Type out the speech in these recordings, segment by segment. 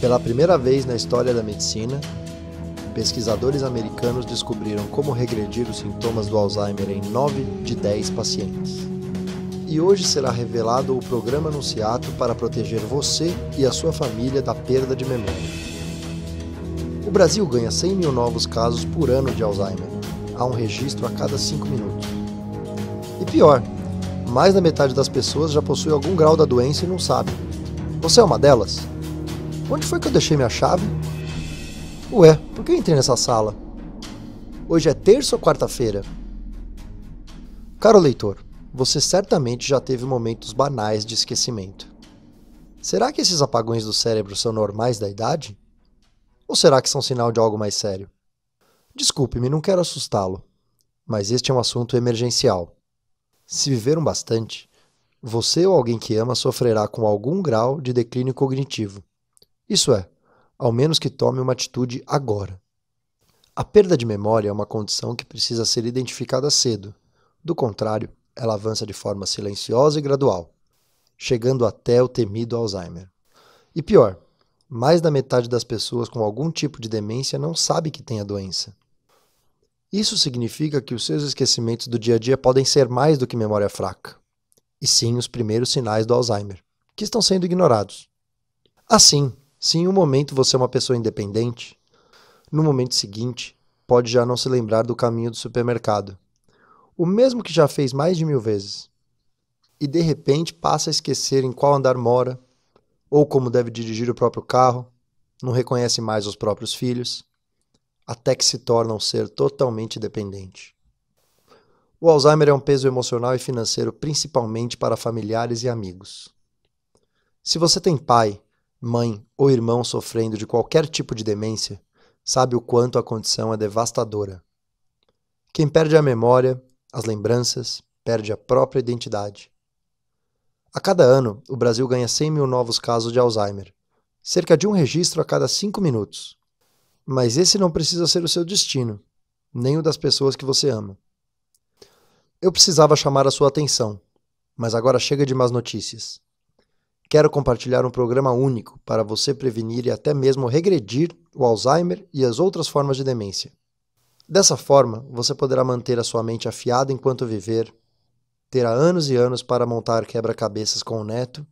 Pela primeira vez na história da medicina, pesquisadores americanos descobriram como regredir os sintomas do Alzheimer em 9 de 10 pacientes. E hoje será revelado o programa anunciado para proteger você e a sua família da perda de memória. O Brasil ganha 100 mil novos casos por ano de Alzheimer. Há um registro a cada 5 minutos. E pior, mais da metade das pessoas já possui algum grau da doença e não sabe. Você é uma delas? Onde foi que eu deixei minha chave? Ué, por que eu entrei nessa sala? Hoje é terça ou quarta-feira? Caro leitor, você certamente já teve momentos banais de esquecimento. Será que esses apagões do cérebro são normais da idade? Ou será que são sinal de algo mais sério? Desculpe-me, não quero assustá-lo, mas este é um assunto emergencial. Se viveram bastante, você ou alguém que ama sofrerá com algum grau de declínio cognitivo, isso é, ao menos que tome uma atitude agora. A perda de memória é uma condição que precisa ser identificada cedo. Do contrário, ela avança de forma silenciosa e gradual, chegando até o temido Alzheimer. E pior, mais da metade das pessoas com algum tipo de demência não sabe que tem a doença. Isso significa que os seus esquecimentos do dia a dia podem ser mais do que memória fraca, e sim os primeiros sinais do Alzheimer, que estão sendo ignorados. Assim, se em um momento você é uma pessoa independente, no momento seguinte pode já não se lembrar do caminho do supermercado, o mesmo que já fez mais de mil vezes, e de repente passa a esquecer em qual andar mora, ou como deve dirigir o próprio carro, não reconhece mais os próprios filhos, até que se torna um ser totalmente dependente. O Alzheimer é um peso emocional e financeiro principalmente para familiares e amigos. Se você tem pai, mãe ou irmão sofrendo de qualquer tipo de demência sabe o quanto a condição é devastadora. Quem perde a memória, as lembranças, perde a própria identidade. A cada ano, o Brasil ganha 100 mil novos casos de Alzheimer, cerca de um registro a cada cinco minutos. Mas esse não precisa ser o seu destino, nem o das pessoas que você ama. Eu precisava chamar a sua atenção, mas agora chega de más notícias. Quero compartilhar um programa único para você prevenir e até mesmo regredir o Alzheimer e as outras formas de demência. Dessa forma, você poderá manter a sua mente afiada enquanto viver, terá anos e anos para montar quebra-cabeças com o neto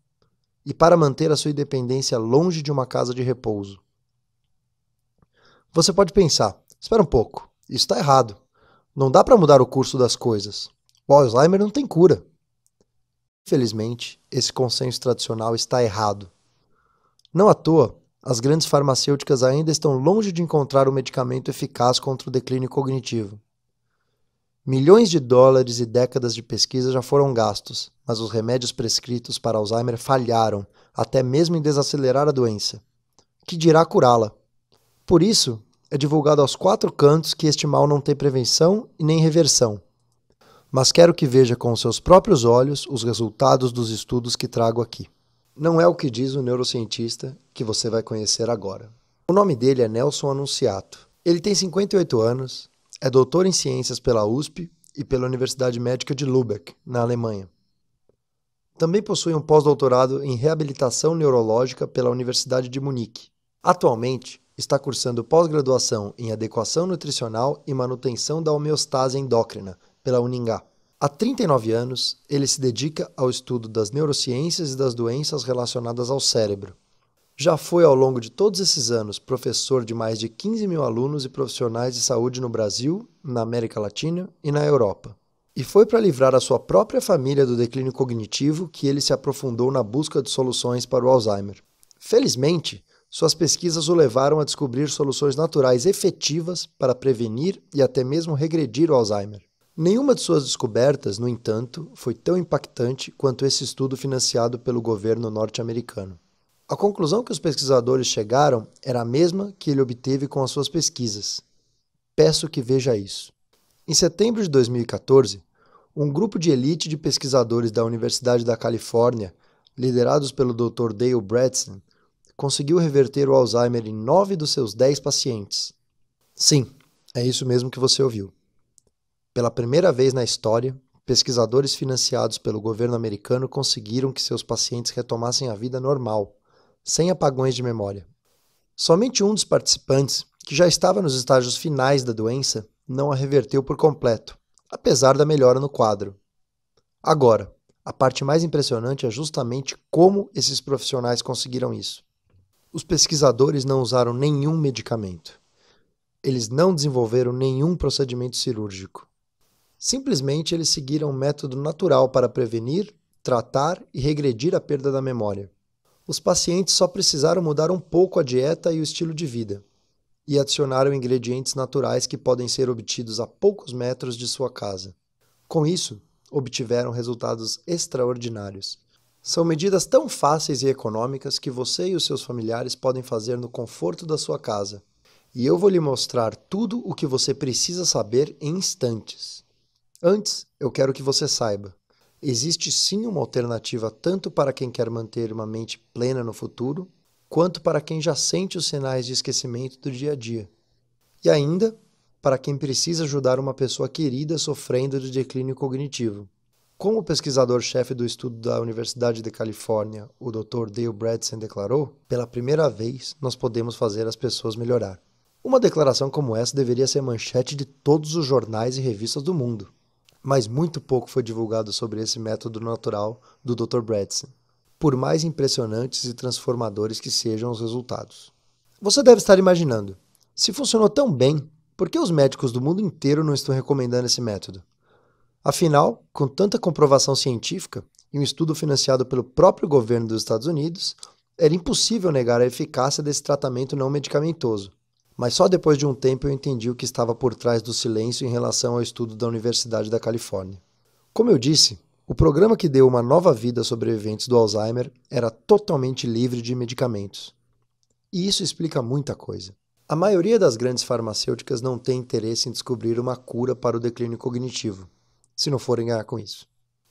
e para manter a sua independência longe de uma casa de repouso. Você pode pensar: espera um pouco, isso está errado. Não dá para mudar o curso das coisas. O Alzheimer não tem cura. Infelizmente, esse consenso tradicional está errado. Não à toa, as grandes farmacêuticas ainda estão longe de encontrar um medicamento eficaz contra o declínio cognitivo. Milhões de dólares e décadas de pesquisa já foram gastos, mas os remédios prescritos para Alzheimer falharam, até mesmo em desacelerar a doença. Que dirá curá-la? Por isso, é divulgado aos quatro cantos que este mal não tem prevenção e nem reversão mas quero que veja com seus próprios olhos os resultados dos estudos que trago aqui. Não é o que diz o neurocientista que você vai conhecer agora. O nome dele é Nelson Anunciato. Ele tem 58 anos, é doutor em ciências pela USP e pela Universidade Médica de Lübeck, na Alemanha. Também possui um pós-doutorado em reabilitação neurológica pela Universidade de Munique. Atualmente, está cursando pós-graduação em adequação nutricional e manutenção da homeostase endócrina pela Uningá. Há 39 anos, ele se dedica ao estudo das neurociências e das doenças relacionadas ao cérebro. Já foi, ao longo de todos esses anos, professor de mais de 15 mil alunos e profissionais de saúde no Brasil, na América Latina e na Europa. E foi para livrar a sua própria família do declínio cognitivo que ele se aprofundou na busca de soluções para o Alzheimer. Felizmente, suas pesquisas o levaram a descobrir soluções naturais efetivas para prevenir e até mesmo regredir o Alzheimer. Nenhuma de suas descobertas, no entanto, foi tão impactante quanto esse estudo financiado pelo governo norte-americano. A conclusão que os pesquisadores chegaram era a mesma que ele obteve com as suas pesquisas. Peço que veja isso. Em setembro de 2014, um grupo de elite de pesquisadores da Universidade da Califórnia, liderados pelo Dr. Dale Bredesen, conseguiu reverter o Alzheimer em nove dos seus dez pacientes. Sim, é isso mesmo que você ouviu. Pela primeira vez na história, pesquisadores financiados pelo governo americano conseguiram que seus pacientes retomassem a vida normal, sem apagões de memória. Somente um dos participantes, que já estava nos estágios finais da doença, não a reverteu por completo, apesar da melhora no quadro. Agora, a parte mais impressionante é justamente como esses profissionais conseguiram isso. Os pesquisadores não usaram nenhum medicamento. Eles não desenvolveram nenhum procedimento cirúrgico. Simplesmente eles seguiram um método natural para prevenir, tratar e regredir a perda da memória. Os pacientes só precisaram mudar um pouco a dieta e o estilo de vida, e adicionaram ingredientes naturais que podem ser obtidos a poucos metros de sua casa. Com isso, obtiveram resultados extraordinários. São medidas tão fáceis e econômicas que você e os seus familiares podem fazer no conforto da sua casa. E eu vou lhe mostrar tudo o que você precisa saber em instantes. Antes, eu quero que você saiba. Existe sim uma alternativa tanto para quem quer manter uma mente plena no futuro, quanto para quem já sente os sinais de esquecimento do dia a dia. E ainda, para quem precisa ajudar uma pessoa querida sofrendo de declínio cognitivo. Como o pesquisador-chefe do estudo da Universidade de Califórnia, o Dr. Dale Bradson, declarou, pela primeira vez nós podemos fazer as pessoas melhorar. Uma declaração como essa deveria ser manchete de todos os jornais e revistas do mundo mas muito pouco foi divulgado sobre esse método natural do Dr. Bradson, por mais impressionantes e transformadores que sejam os resultados. Você deve estar imaginando: se funcionou tão bem, por que os médicos do mundo inteiro não estão recomendando esse método? Afinal, com tanta comprovação científica e um estudo financiado pelo próprio governo dos Estados Unidos, era impossível negar a eficácia desse tratamento não medicamentoso mas só depois de um tempo eu entendi o que estava por trás do silêncio em relação ao estudo da Universidade da Califórnia. Como eu disse, o programa que deu uma nova vida a sobreviventes do Alzheimer era totalmente livre de medicamentos. E isso explica muita coisa. A maioria das grandes farmacêuticas não tem interesse em descobrir uma cura para o declínio cognitivo, se não forem ganhar com isso.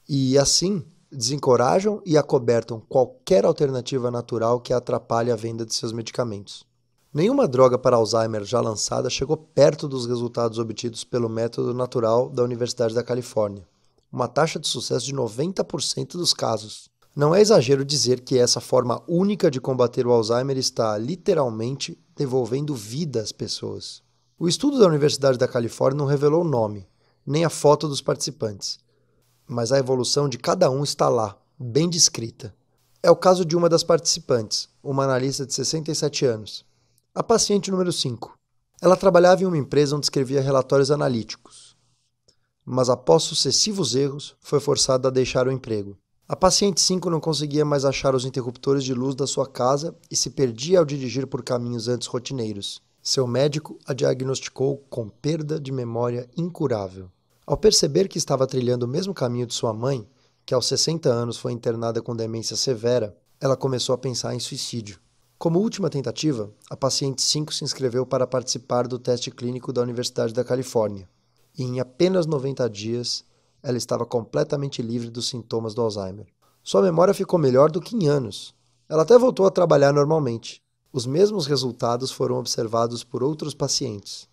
E assim, desencorajam e acobertam qualquer alternativa natural que atrapalhe a venda de seus medicamentos. Nenhuma droga para Alzheimer já lançada chegou perto dos resultados obtidos pelo método natural da Universidade da Califórnia, uma taxa de sucesso de 90% dos casos. Não é exagero dizer que essa forma única de combater o Alzheimer está literalmente devolvendo vida às pessoas. O estudo da Universidade da Califórnia não revelou o nome, nem a foto dos participantes, mas a evolução de cada um está lá, bem descrita. É o caso de uma das participantes, uma analista de 67 anos, a paciente número 5. Ela trabalhava em uma empresa onde escrevia relatórios analíticos, mas após sucessivos erros, foi forçada a deixar o emprego. A paciente 5 não conseguia mais achar os interruptores de luz da sua casa e se perdia ao dirigir por caminhos antes rotineiros. Seu médico a diagnosticou com perda de memória incurável. Ao perceber que estava trilhando o mesmo caminho de sua mãe, que aos 60 anos foi internada com demência severa, ela começou a pensar em suicídio. Como última tentativa, a paciente 5 se inscreveu para participar do teste clínico da Universidade da Califórnia, e em apenas 90 dias ela estava completamente livre dos sintomas do Alzheimer. Sua memória ficou melhor do que em anos. Ela até voltou a trabalhar normalmente. Os mesmos resultados foram observados por outros pacientes,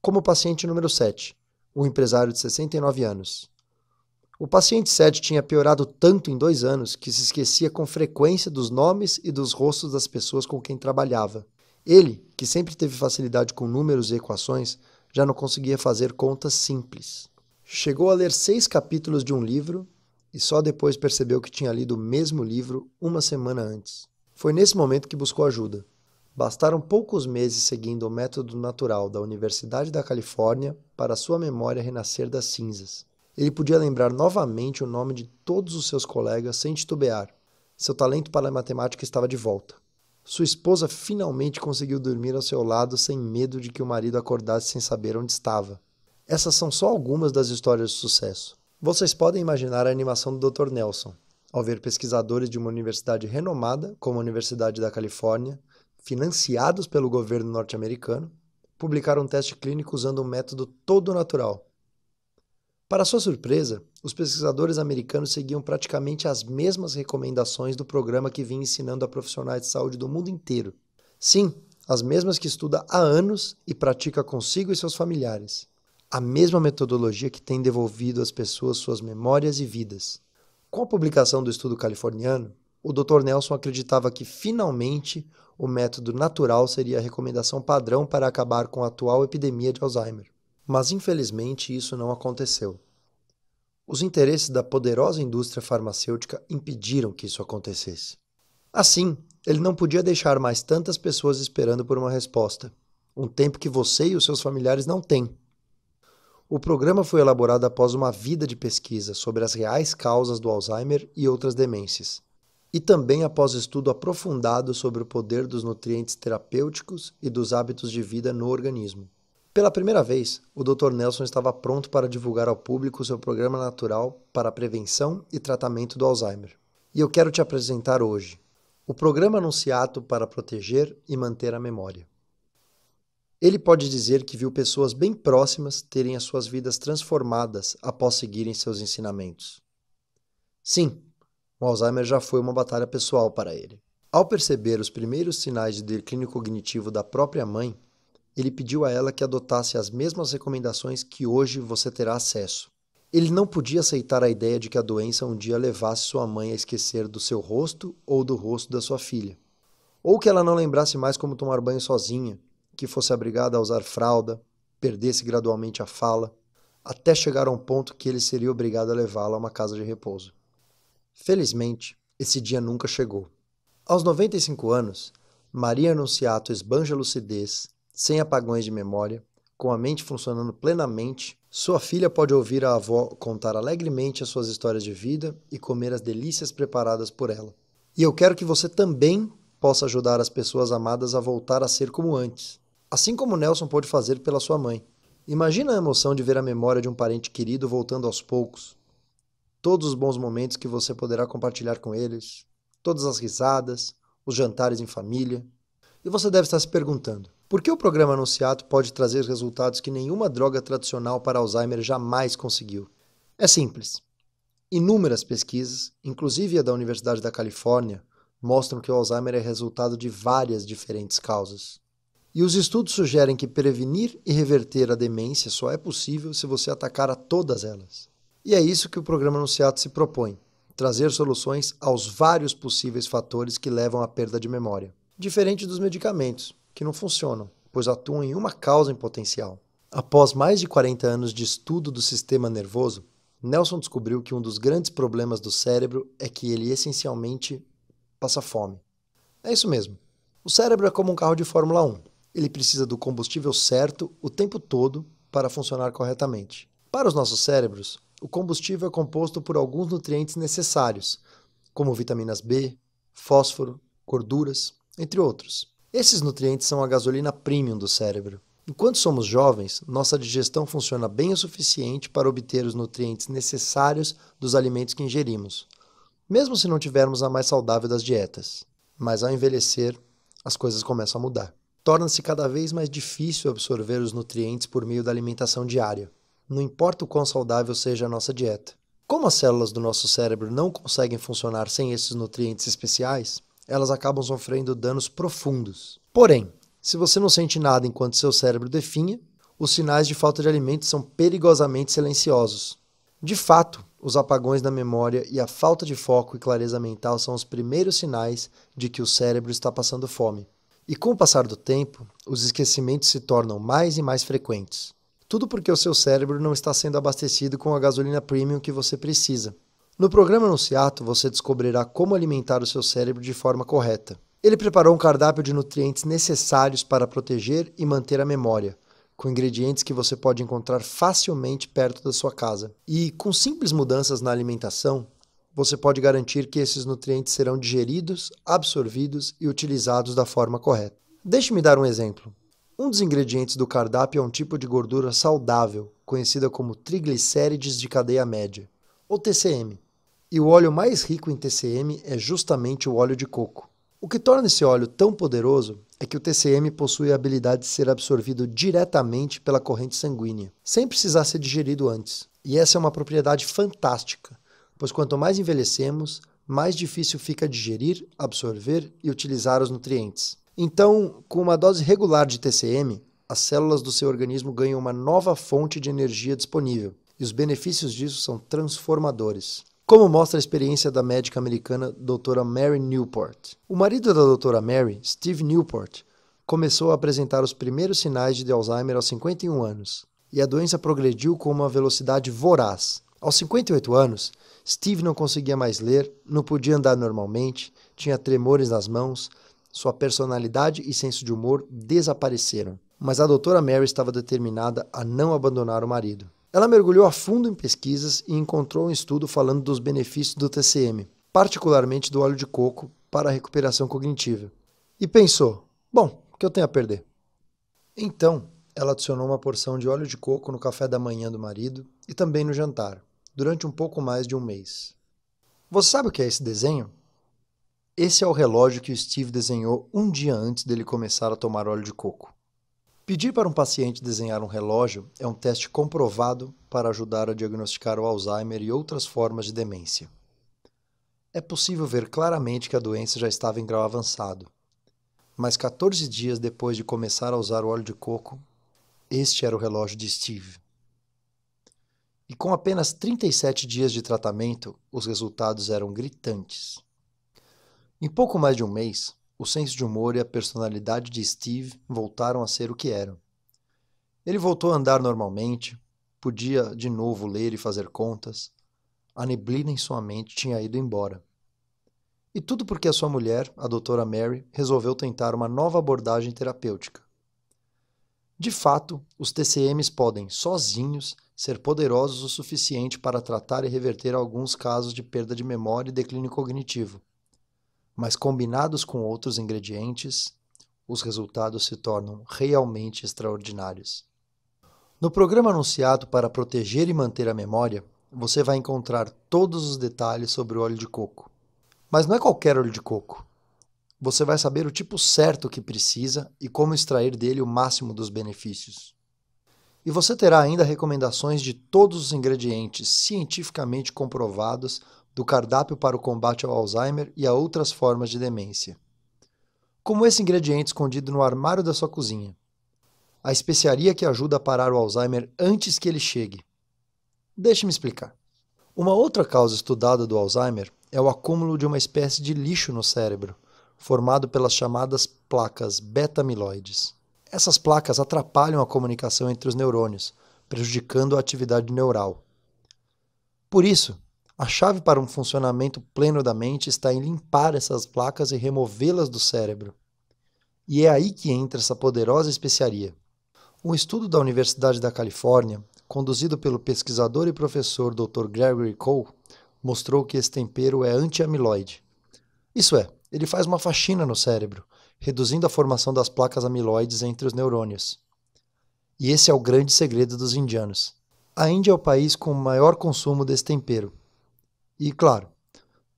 como o paciente número 7, um empresário de 69 anos. O paciente 7 tinha piorado tanto em dois anos que se esquecia com frequência dos nomes e dos rostos das pessoas com quem trabalhava. Ele, que sempre teve facilidade com números e equações, já não conseguia fazer contas simples. Chegou a ler seis capítulos de um livro e só depois percebeu que tinha lido o mesmo livro uma semana antes. Foi nesse momento que buscou ajuda. Bastaram poucos meses seguindo o método natural da Universidade da Califórnia para sua memória renascer das cinzas. Ele podia lembrar novamente o nome de todos os seus colegas sem titubear. Seu talento para a matemática estava de volta. Sua esposa finalmente conseguiu dormir ao seu lado sem medo de que o marido acordasse sem saber onde estava. Essas são só algumas das histórias de sucesso. Vocês podem imaginar a animação do Dr. Nelson ao ver pesquisadores de uma universidade renomada, como a Universidade da Califórnia, financiados pelo governo norte-americano, publicar um teste clínico usando um método todo natural, para sua surpresa, os pesquisadores americanos seguiam praticamente as mesmas recomendações do programa que vinha ensinando a profissionais de saúde do mundo inteiro. Sim, as mesmas que estuda há anos e pratica consigo e seus familiares. A mesma metodologia que tem devolvido às pessoas suas memórias e vidas. Com a publicação do estudo californiano, o Dr. Nelson acreditava que finalmente o método natural seria a recomendação padrão para acabar com a atual epidemia de Alzheimer. Mas infelizmente isso não aconteceu. Os interesses da poderosa indústria farmacêutica impediram que isso acontecesse. Assim, ele não podia deixar mais tantas pessoas esperando por uma resposta, um tempo que você e os seus familiares não têm. O programa foi elaborado após uma vida de pesquisa sobre as reais causas do Alzheimer e outras demências, e também após estudo aprofundado sobre o poder dos nutrientes terapêuticos e dos hábitos de vida no organismo. Pela primeira vez, o Dr. Nelson estava pronto para divulgar ao público seu programa natural para a prevenção e tratamento do Alzheimer. E eu quero te apresentar hoje o programa Anunciato para proteger e manter a memória. Ele pode dizer que viu pessoas bem próximas terem as suas vidas transformadas após seguirem seus ensinamentos. Sim, o Alzheimer já foi uma batalha pessoal para ele. Ao perceber os primeiros sinais de declínio cognitivo da própria mãe, ele pediu a ela que adotasse as mesmas recomendações que hoje você terá acesso. Ele não podia aceitar a ideia de que a doença um dia levasse sua mãe a esquecer do seu rosto ou do rosto da sua filha. Ou que ela não lembrasse mais como tomar banho sozinha, que fosse obrigada a usar fralda, perdesse gradualmente a fala, até chegar a um ponto que ele seria obrigado a levá-la a uma casa de repouso. Felizmente, esse dia nunca chegou. Aos 95 anos, Maria Anunciato esbanja lucidez sem apagões de memória, com a mente funcionando plenamente, sua filha pode ouvir a avó contar alegremente as suas histórias de vida e comer as delícias preparadas por ela. E eu quero que você também possa ajudar as pessoas amadas a voltar a ser como antes, assim como Nelson pôde fazer pela sua mãe. Imagina a emoção de ver a memória de um parente querido voltando aos poucos. Todos os bons momentos que você poderá compartilhar com eles, todas as risadas, os jantares em família. E você deve estar se perguntando: por que o programa Anunciato pode trazer resultados que nenhuma droga tradicional para Alzheimer jamais conseguiu? É simples. Inúmeras pesquisas, inclusive a da Universidade da Califórnia, mostram que o Alzheimer é resultado de várias diferentes causas. E os estudos sugerem que prevenir e reverter a demência só é possível se você atacar a todas elas. E é isso que o programa Anunciato se propõe: trazer soluções aos vários possíveis fatores que levam à perda de memória. Diferente dos medicamentos, que não funcionam, pois atuam em uma causa em potencial. Após mais de 40 anos de estudo do sistema nervoso, Nelson descobriu que um dos grandes problemas do cérebro é que ele essencialmente passa fome. É isso mesmo. O cérebro é como um carro de Fórmula 1. Ele precisa do combustível certo o tempo todo para funcionar corretamente. Para os nossos cérebros, o combustível é composto por alguns nutrientes necessários, como vitaminas B, fósforo, gorduras, entre outros. Esses nutrientes são a gasolina premium do cérebro. Enquanto somos jovens, nossa digestão funciona bem o suficiente para obter os nutrientes necessários dos alimentos que ingerimos, mesmo se não tivermos a mais saudável das dietas. Mas ao envelhecer, as coisas começam a mudar. Torna-se cada vez mais difícil absorver os nutrientes por meio da alimentação diária, não importa o quão saudável seja a nossa dieta. Como as células do nosso cérebro não conseguem funcionar sem esses nutrientes especiais, elas acabam sofrendo danos profundos. Porém, se você não sente nada enquanto seu cérebro definha, os sinais de falta de alimento são perigosamente silenciosos. De fato, os apagões da memória e a falta de foco e clareza mental são os primeiros sinais de que o cérebro está passando fome. E com o passar do tempo, os esquecimentos se tornam mais e mais frequentes. Tudo porque o seu cérebro não está sendo abastecido com a gasolina premium que você precisa. No programa Anunciato, você descobrirá como alimentar o seu cérebro de forma correta. Ele preparou um cardápio de nutrientes necessários para proteger e manter a memória, com ingredientes que você pode encontrar facilmente perto da sua casa. E com simples mudanças na alimentação, você pode garantir que esses nutrientes serão digeridos, absorvidos e utilizados da forma correta. Deixe-me dar um exemplo. Um dos ingredientes do cardápio é um tipo de gordura saudável, conhecida como triglicérides de cadeia média, ou TCM e o óleo mais rico em TCM é justamente o óleo de coco. O que torna esse óleo tão poderoso é que o TCM possui a habilidade de ser absorvido diretamente pela corrente sanguínea, sem precisar ser digerido antes. E essa é uma propriedade fantástica, pois quanto mais envelhecemos, mais difícil fica digerir, absorver e utilizar os nutrientes. Então, com uma dose regular de TCM, as células do seu organismo ganham uma nova fonte de energia disponível, e os benefícios disso são transformadores como mostra a experiência da médica americana Dra. Mary Newport. O marido da Dra. Mary, Steve Newport, começou a apresentar os primeiros sinais de Alzheimer aos 51 anos, e a doença progrediu com uma velocidade voraz. Aos 58 anos, Steve não conseguia mais ler, não podia andar normalmente, tinha tremores nas mãos, sua personalidade e senso de humor desapareceram. Mas a doutora Mary estava determinada a não abandonar o marido. Ela mergulhou a fundo em pesquisas e encontrou um estudo falando dos benefícios do TCM, particularmente do óleo de coco, para a recuperação cognitiva. E pensou: bom, o que eu tenho a perder? Então, ela adicionou uma porção de óleo de coco no café da manhã do marido e também no jantar, durante um pouco mais de um mês. Você sabe o que é esse desenho? Esse é o relógio que o Steve desenhou um dia antes dele começar a tomar óleo de coco. Pedir para um paciente desenhar um relógio é um teste comprovado para ajudar a diagnosticar o Alzheimer e outras formas de demência. É possível ver claramente que a doença já estava em grau avançado. Mas 14 dias depois de começar a usar o óleo de coco, este era o relógio de Steve. E com apenas 37 dias de tratamento, os resultados eram gritantes. Em pouco mais de um mês, o senso de humor e a personalidade de Steve voltaram a ser o que eram. Ele voltou a andar normalmente, podia de novo ler e fazer contas. A neblina em sua mente tinha ido embora. E tudo porque a sua mulher, a doutora Mary, resolveu tentar uma nova abordagem terapêutica. De fato, os TCMs podem, sozinhos, ser poderosos o suficiente para tratar e reverter alguns casos de perda de memória e declínio cognitivo, mas combinados com outros ingredientes, os resultados se tornam realmente extraordinários. No programa anunciado para proteger e manter a memória, você vai encontrar todos os detalhes sobre o óleo de coco. Mas não é qualquer óleo de coco. Você vai saber o tipo certo que precisa e como extrair dele o máximo dos benefícios. E você terá ainda recomendações de todos os ingredientes cientificamente comprovados do cardápio para o combate ao Alzheimer e a outras formas de demência. Como esse ingrediente escondido no armário da sua cozinha. A especiaria que ajuda a parar o Alzheimer antes que ele chegue. Deixe-me explicar. Uma outra causa estudada do Alzheimer é o acúmulo de uma espécie de lixo no cérebro, formado pelas chamadas placas beta-amiloides. Essas placas atrapalham a comunicação entre os neurônios, prejudicando a atividade neural. Por isso, a chave para um funcionamento pleno da mente está em limpar essas placas e removê-las do cérebro. E é aí que entra essa poderosa especiaria. Um estudo da Universidade da Califórnia, conduzido pelo pesquisador e professor Dr. Gregory Cole, mostrou que esse tempero é anti-amiloide. Isso é, ele faz uma faxina no cérebro, reduzindo a formação das placas amiloides entre os neurônios. E esse é o grande segredo dos indianos. A Índia é o país com o maior consumo desse tempero. E, claro,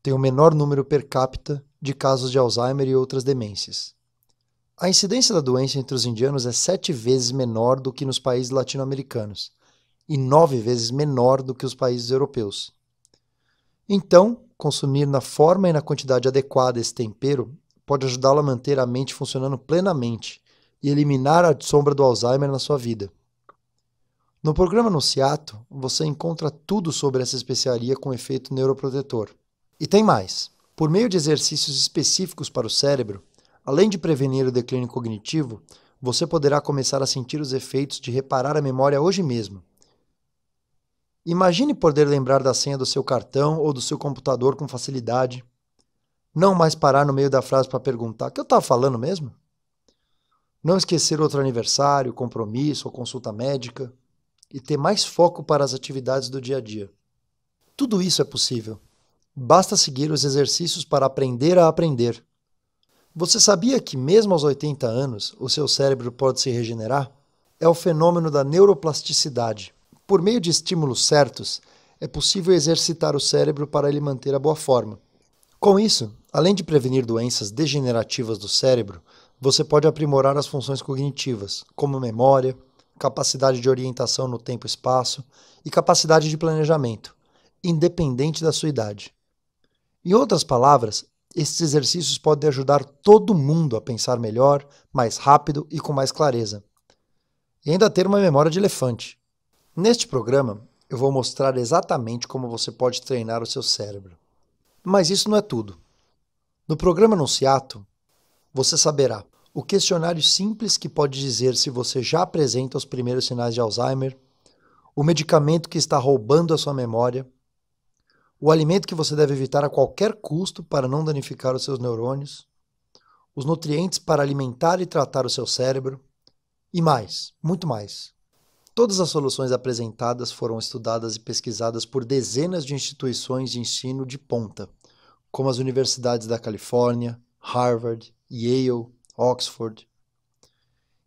tem o menor número per capita de casos de Alzheimer e outras demências. A incidência da doença entre os indianos é sete vezes menor do que nos países latino-americanos e nove vezes menor do que os países europeus. Então, consumir na forma e na quantidade adequada esse tempero pode ajudá-lo a manter a mente funcionando plenamente e eliminar a sombra do Alzheimer na sua vida. No programa Nunciato, você encontra tudo sobre essa especiaria com efeito neuroprotetor. E tem mais! Por meio de exercícios específicos para o cérebro, além de prevenir o declínio cognitivo, você poderá começar a sentir os efeitos de reparar a memória hoje mesmo. Imagine poder lembrar da senha do seu cartão ou do seu computador com facilidade. Não mais parar no meio da frase para perguntar: o que eu estava falando mesmo? Não esquecer outro aniversário, compromisso ou consulta médica e ter mais foco para as atividades do dia a dia. Tudo isso é possível. Basta seguir os exercícios para aprender a aprender. Você sabia que, mesmo aos 80 anos, o seu cérebro pode se regenerar? É o fenômeno da neuroplasticidade. Por meio de estímulos certos, é possível exercitar o cérebro para ele manter a boa forma. Com isso, além de prevenir doenças degenerativas do cérebro, você pode aprimorar as funções cognitivas, como memória, capacidade de orientação no tempo e espaço e capacidade de planejamento, independente da sua idade. Em outras palavras, esses exercícios podem ajudar todo mundo a pensar melhor, mais rápido e com mais clareza. E ainda ter uma memória de elefante. Neste programa, eu vou mostrar exatamente como você pode treinar o seu cérebro. Mas isso não é tudo. No programa Anunciato, você saberá o questionário simples que pode dizer se você já apresenta os primeiros sinais de Alzheimer, o medicamento que está roubando a sua memória, o alimento que você deve evitar a qualquer custo para não danificar os seus neurônios, os nutrientes para alimentar e tratar o seu cérebro e mais, muito mais. Todas as soluções apresentadas foram estudadas e pesquisadas por dezenas de instituições de ensino de ponta, como as universidades da Califórnia, Harvard, Yale, Oxford.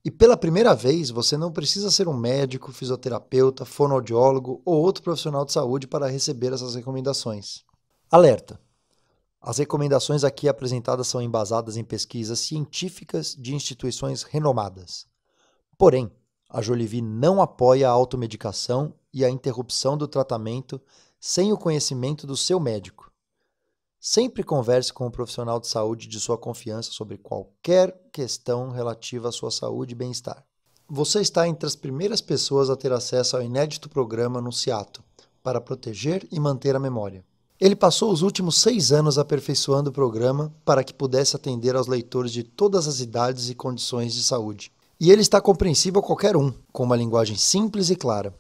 E pela primeira vez, você não precisa ser um médico, fisioterapeuta, fonoaudiólogo ou outro profissional de saúde para receber essas recomendações. Alerta! As recomendações aqui apresentadas são embasadas em pesquisas científicas de instituições renomadas. Porém, a Jolivie não apoia a automedicação e a interrupção do tratamento sem o conhecimento do seu médico. Sempre converse com um profissional de saúde de sua confiança sobre qualquer questão relativa à sua saúde e bem-estar. Você está entre as primeiras pessoas a ter acesso ao inédito programa Nunciato para proteger e manter a memória. Ele passou os últimos seis anos aperfeiçoando o programa para que pudesse atender aos leitores de todas as idades e condições de saúde. E ele está compreensível a qualquer um, com uma linguagem simples e clara.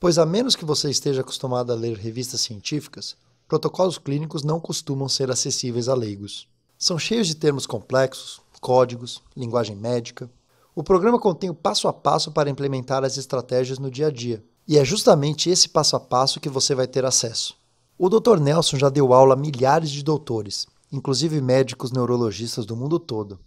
Pois, a menos que você esteja acostumado a ler revistas científicas, protocolos clínicos não costumam ser acessíveis a leigos. São cheios de termos complexos, códigos, linguagem médica. O programa contém o passo a passo para implementar as estratégias no dia a dia, e é justamente esse passo a passo que você vai ter acesso. O Dr. Nelson já deu aula a milhares de doutores, inclusive médicos neurologistas do mundo todo.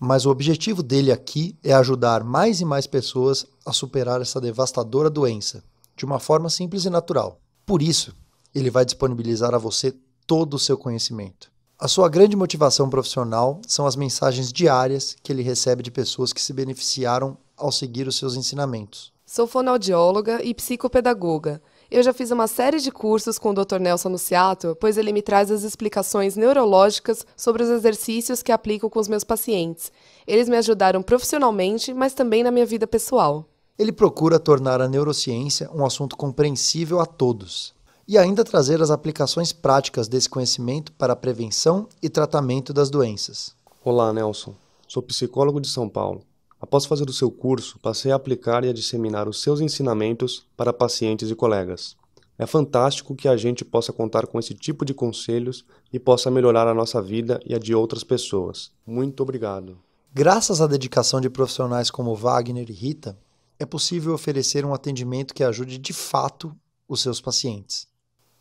Mas o objetivo dele aqui é ajudar mais e mais pessoas a superar essa devastadora doença, de uma forma simples e natural. Por isso, ele vai disponibilizar a você todo o seu conhecimento. A sua grande motivação profissional são as mensagens diárias que ele recebe de pessoas que se beneficiaram ao seguir os seus ensinamentos. Sou fonoaudióloga e psicopedagoga. Eu já fiz uma série de cursos com o Dr. Nelson Nuciato, pois ele me traz as explicações neurológicas sobre os exercícios que aplico com os meus pacientes. Eles me ajudaram profissionalmente, mas também na minha vida pessoal. Ele procura tornar a neurociência um assunto compreensível a todos e ainda trazer as aplicações práticas desse conhecimento para a prevenção e tratamento das doenças. Olá, Nelson. Sou psicólogo de São Paulo. Após fazer o seu curso, passei a aplicar e a disseminar os seus ensinamentos para pacientes e colegas. É fantástico que a gente possa contar com esse tipo de conselhos e possa melhorar a nossa vida e a de outras pessoas. Muito obrigado. Graças à dedicação de profissionais como Wagner e Rita, é possível oferecer um atendimento que ajude de fato os seus pacientes.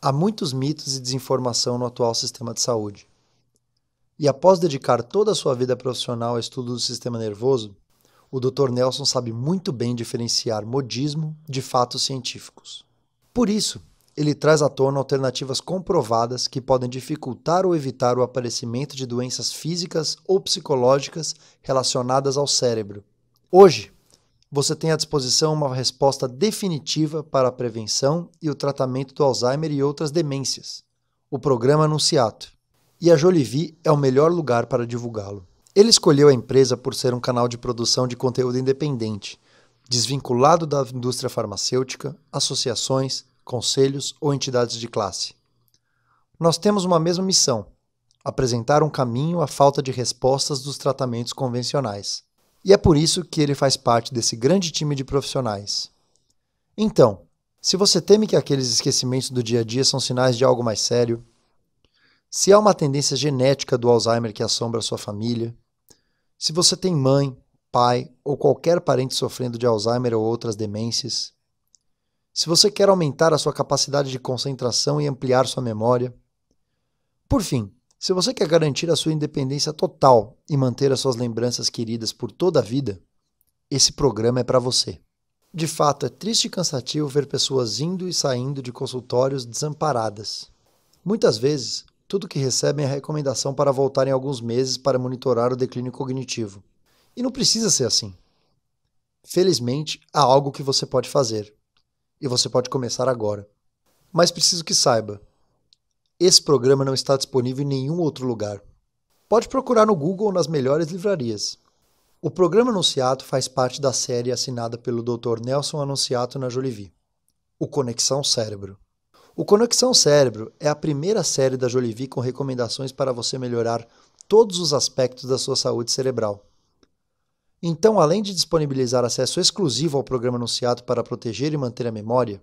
Há muitos mitos e desinformação no atual sistema de saúde. E após dedicar toda a sua vida profissional ao estudo do sistema nervoso, o Dr. Nelson sabe muito bem diferenciar modismo de fatos científicos. Por isso, ele traz à tona alternativas comprovadas que podem dificultar ou evitar o aparecimento de doenças físicas ou psicológicas relacionadas ao cérebro. Hoje, você tem à disposição uma resposta definitiva para a prevenção e o tratamento do Alzheimer e outras demências. O programa Anunciato. E a Jolivi é o melhor lugar para divulgá-lo. Ele escolheu a empresa por ser um canal de produção de conteúdo independente, desvinculado da indústria farmacêutica, associações, conselhos ou entidades de classe. Nós temos uma mesma missão: apresentar um caminho à falta de respostas dos tratamentos convencionais e é por isso que ele faz parte desse grande time de profissionais. Então, se você teme que aqueles esquecimentos do dia a dia são sinais de algo mais sério, se há uma tendência genética do Alzheimer que assombra sua família, se você tem mãe, pai ou qualquer parente sofrendo de Alzheimer ou outras demências, se você quer aumentar a sua capacidade de concentração e ampliar sua memória, por fim, se você quer garantir a sua independência total e manter as suas lembranças queridas por toda a vida, esse programa é para você. De fato, é triste e cansativo ver pessoas indo e saindo de consultórios desamparadas. Muitas vezes, tudo que recebem é a recomendação para voltar em alguns meses para monitorar o declínio cognitivo. E não precisa ser assim. Felizmente, há algo que você pode fazer. E você pode começar agora. Mas preciso que saiba esse programa não está disponível em nenhum outro lugar. Pode procurar no Google ou nas melhores livrarias. O programa Anunciato faz parte da série assinada pelo Dr. Nelson Anunciato na Jolivie, o Conexão Cérebro. O Conexão Cérebro é a primeira série da Jolivie com recomendações para você melhorar todos os aspectos da sua saúde cerebral. Então, além de disponibilizar acesso exclusivo ao programa Anunciato para proteger e manter a memória,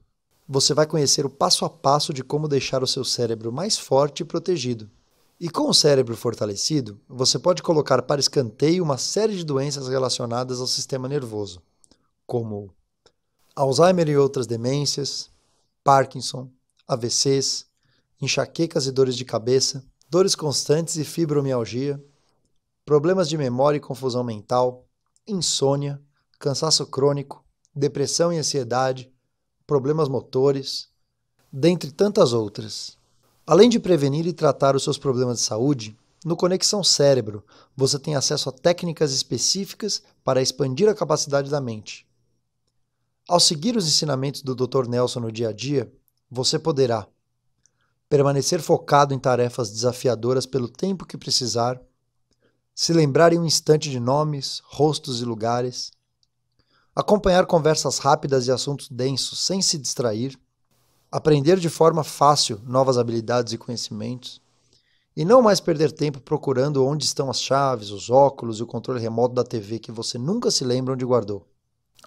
você vai conhecer o passo a passo de como deixar o seu cérebro mais forte e protegido. E com o cérebro fortalecido, você pode colocar para escanteio uma série de doenças relacionadas ao sistema nervoso, como Alzheimer e outras demências, Parkinson, AVCs, enxaquecas e dores de cabeça, dores constantes e fibromialgia, problemas de memória e confusão mental, insônia, cansaço crônico, depressão e ansiedade, problemas motores, dentre tantas outras. Além de prevenir e tratar os seus problemas de saúde, no Conexão Cérebro você tem acesso a técnicas específicas para expandir a capacidade da mente. Ao seguir os ensinamentos do Dr. Nelson no dia a dia, você poderá permanecer focado em tarefas desafiadoras pelo tempo que precisar, se lembrar em um instante de nomes, rostos e lugares, acompanhar conversas rápidas e assuntos densos sem se distrair, aprender de forma fácil novas habilidades e conhecimentos, e não mais perder tempo procurando onde estão as chaves, os óculos e o controle remoto da TV que você nunca se lembra onde guardou.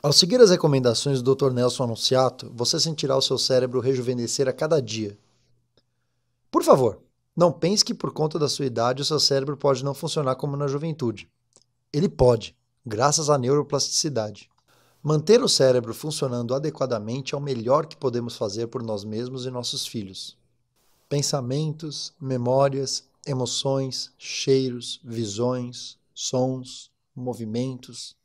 Ao seguir as recomendações do Dr. Nelson Anunciato, você sentirá o seu cérebro rejuvenescer a cada dia. Por favor, não pense que por conta da sua idade o seu cérebro pode não funcionar como na juventude. Ele pode, graças à neuroplasticidade. Manter o cérebro funcionando adequadamente é o melhor que podemos fazer por nós mesmos e nossos filhos. Pensamentos, memórias, emoções, cheiros, visões, sons, movimentos.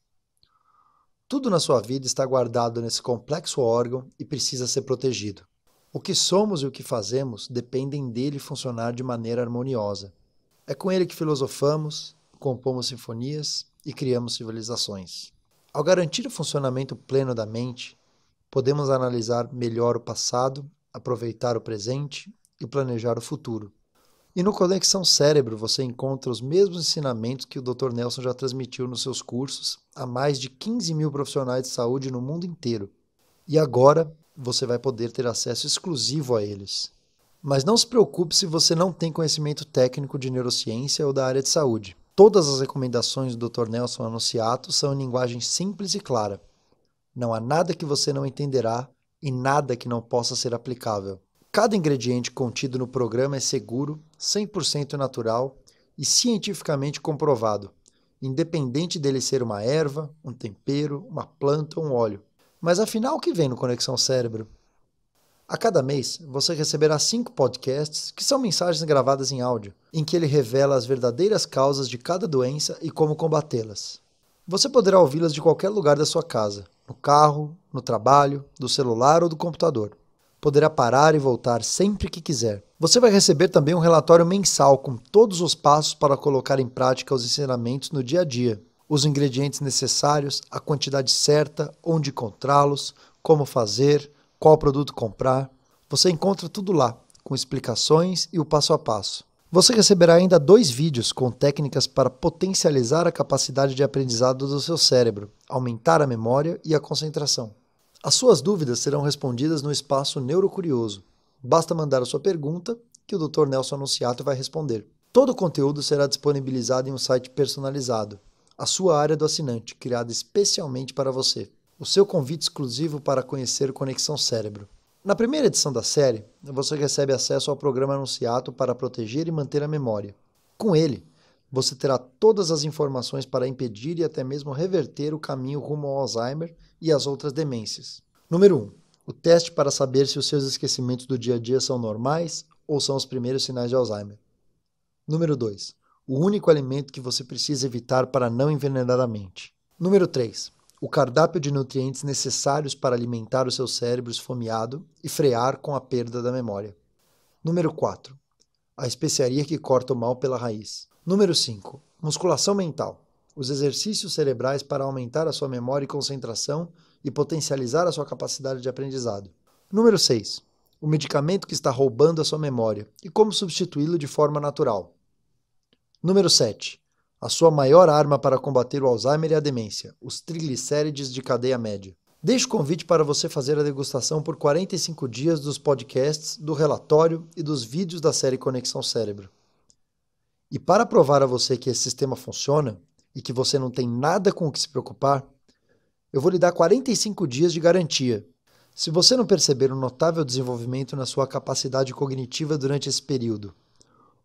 Tudo na sua vida está guardado nesse complexo órgão e precisa ser protegido. O que somos e o que fazemos dependem dele funcionar de maneira harmoniosa. É com ele que filosofamos, compomos sinfonias e criamos civilizações. Ao garantir o funcionamento pleno da mente, podemos analisar melhor o passado, aproveitar o presente e planejar o futuro. E no Conexão Cérebro você encontra os mesmos ensinamentos que o Dr. Nelson já transmitiu nos seus cursos a mais de 15 mil profissionais de saúde no mundo inteiro. E agora você vai poder ter acesso exclusivo a eles. Mas não se preocupe se você não tem conhecimento técnico de neurociência ou da área de saúde. Todas as recomendações do Dr. Nelson Anunciato são em linguagem simples e clara. Não há nada que você não entenderá e nada que não possa ser aplicável. Cada ingrediente contido no programa é seguro, 100% natural e cientificamente comprovado, independente dele ser uma erva, um tempero, uma planta ou um óleo. Mas afinal, o que vem no Conexão Cérebro? A cada mês, você receberá cinco podcasts que são mensagens gravadas em áudio, em que ele revela as verdadeiras causas de cada doença e como combatê-las. Você poderá ouvi-las de qualquer lugar da sua casa, no carro, no trabalho, do celular ou do computador. Poderá parar e voltar sempre que quiser. Você vai receber também um relatório mensal com todos os passos para colocar em prática os ensinamentos no dia a dia, os ingredientes necessários, a quantidade certa, onde encontrá-los, como fazer, qual produto comprar. Você encontra tudo lá, com explicações e o passo a passo. Você receberá ainda dois vídeos com técnicas para potencializar a capacidade de aprendizado do seu cérebro, aumentar a memória e a concentração. As suas dúvidas serão respondidas no espaço Neurocurioso. Basta mandar a sua pergunta que o Dr. Nelson Anunciato vai responder. Todo o conteúdo será disponibilizado em um site personalizado, a sua área do assinante, criada especialmente para você o seu convite exclusivo para conhecer Conexão Cérebro. Na primeira edição da série, você recebe acesso ao programa Anunciato para proteger e manter a memória. Com ele, você terá todas as informações para impedir e até mesmo reverter o caminho rumo ao Alzheimer e às outras demências. Número 1. Um, o teste para saber se os seus esquecimentos do dia a dia são normais ou são os primeiros sinais de Alzheimer. Número 2. O único alimento que você precisa evitar para não envenenar a mente. Número 3 o cardápio de nutrientes necessários para alimentar o seu cérebro esfomeado e frear com a perda da memória. Número 4. A especiaria que corta o mal pela raiz. Número 5. Musculação mental. Os exercícios cerebrais para aumentar a sua memória e concentração e potencializar a sua capacidade de aprendizado. Número 6. O medicamento que está roubando a sua memória e como substituí-lo de forma natural. Número 7 a sua maior arma para combater o Alzheimer e é a demência, os triglicérides de cadeia média. Deixo o convite para você fazer a degustação por 45 dias dos podcasts, do relatório e dos vídeos da série Conexão Cérebro. E para provar a você que esse sistema funciona e que você não tem nada com o que se preocupar, eu vou lhe dar 45 dias de garantia. Se você não perceber um notável desenvolvimento na sua capacidade cognitiva durante esse período,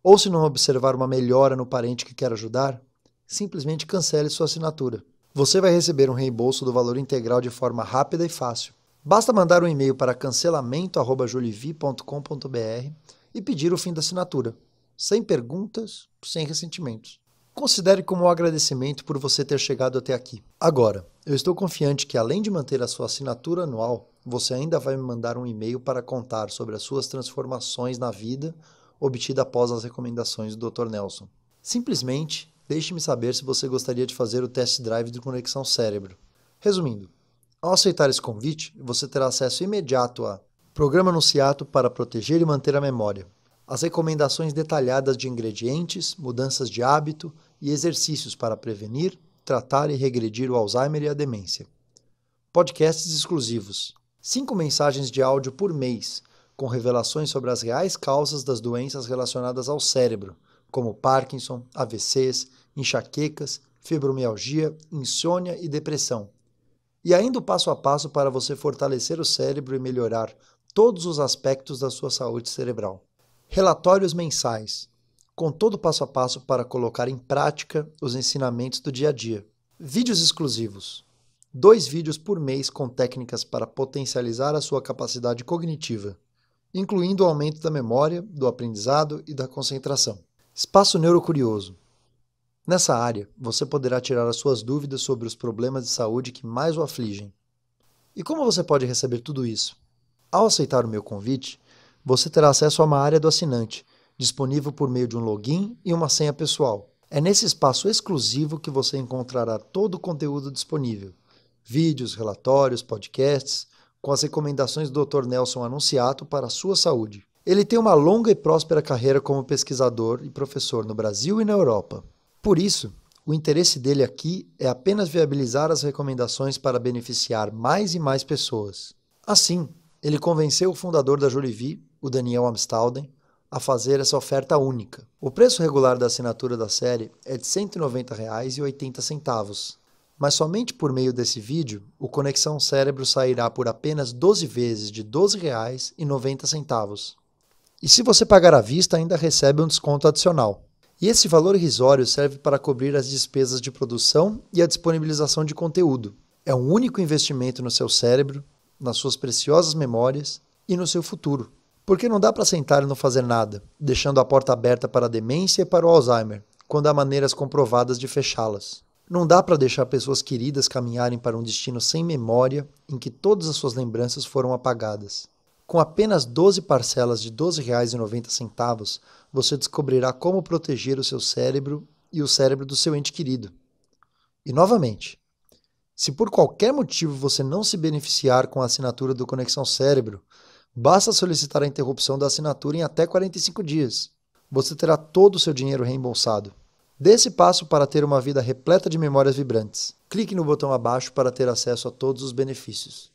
ou se não observar uma melhora no parente que quer ajudar, simplesmente cancele sua assinatura. Você vai receber um reembolso do valor integral de forma rápida e fácil. Basta mandar um e-mail para cancelamento.jolivi.com.br e pedir o fim da assinatura, sem perguntas, sem ressentimentos. Considere como um agradecimento por você ter chegado até aqui. Agora, eu estou confiante que além de manter a sua assinatura anual, você ainda vai me mandar um e-mail para contar sobre as suas transformações na vida obtida após as recomendações do Dr. Nelson. Simplesmente, deixe-me saber se você gostaria de fazer o test drive de conexão cérebro. Resumindo, ao aceitar esse convite, você terá acesso imediato a Programa anunciado para proteger e manter a memória, as recomendações detalhadas de ingredientes, mudanças de hábito e exercícios para prevenir, tratar e regredir o Alzheimer e a demência. Podcasts exclusivos. Cinco mensagens de áudio por mês com revelações sobre as reais causas das doenças relacionadas ao cérebro, como Parkinson, AVCs, enxaquecas, fibromialgia, insônia e depressão. E ainda o passo a passo para você fortalecer o cérebro e melhorar todos os aspectos da sua saúde cerebral. Relatórios mensais, com todo o passo a passo para colocar em prática os ensinamentos do dia a dia. Vídeos exclusivos. Dois vídeos por mês com técnicas para potencializar a sua capacidade cognitiva incluindo o aumento da memória, do aprendizado e da concentração. Espaço Neurocurioso. Nessa área, você poderá tirar as suas dúvidas sobre os problemas de saúde que mais o afligem. E como você pode receber tudo isso? Ao aceitar o meu convite, você terá acesso a uma área do assinante, disponível por meio de um login e uma senha pessoal. É nesse espaço exclusivo que você encontrará todo o conteúdo disponível: vídeos, relatórios, podcasts, com as recomendações do Dr. Nelson Anunciato para a sua saúde. Ele tem uma longa e próspera carreira como pesquisador e professor no Brasil e na Europa. Por isso, o interesse dele aqui é apenas viabilizar as recomendações para beneficiar mais e mais pessoas. Assim, ele convenceu o fundador da Jurivi, o Daniel Amstalden, a fazer essa oferta única. O preço regular da assinatura da série é de R$ 190,80 mas somente por meio desse vídeo, o Conexão Cérebro sairá por apenas 12 vezes de R$ 12,90. E se você pagar à vista, ainda recebe um desconto adicional. E esse valor irrisório serve para cobrir as despesas de produção e a disponibilização de conteúdo. É um único investimento no seu cérebro, nas suas preciosas memórias e no seu futuro. Porque não dá para sentar e não fazer nada, deixando a porta aberta para a demência e para o Alzheimer, quando há maneiras comprovadas de fechá-las. Não dá para deixar pessoas queridas caminharem para um destino sem memória em que todas as suas lembranças foram apagadas. Com apenas 12 parcelas de R$ 12,90, você descobrirá como proteger o seu cérebro e o cérebro do seu ente querido. E novamente, se por qualquer motivo você não se beneficiar com a assinatura do Conexão Cérebro, basta solicitar a interrupção da assinatura em até 45 dias. Você terá todo o seu dinheiro reembolsado. Dê esse passo para ter uma vida repleta de memórias vibrantes. Clique no botão abaixo para ter acesso a todos os benefícios.